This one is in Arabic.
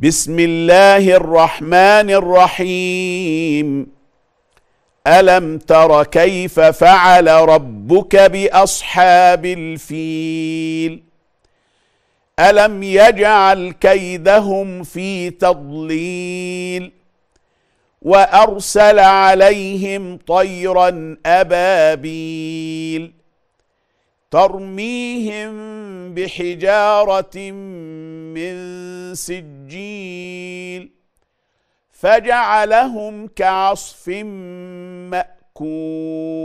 بسم الله الرحمن الرحيم الم تر كيف فعل ربك باصحاب الفيل الم يجعل كيدهم في تضليل وارسل عليهم طيرا ابابيل ترميهم بحجاره من سجيل فجعلهم كعصف مأكول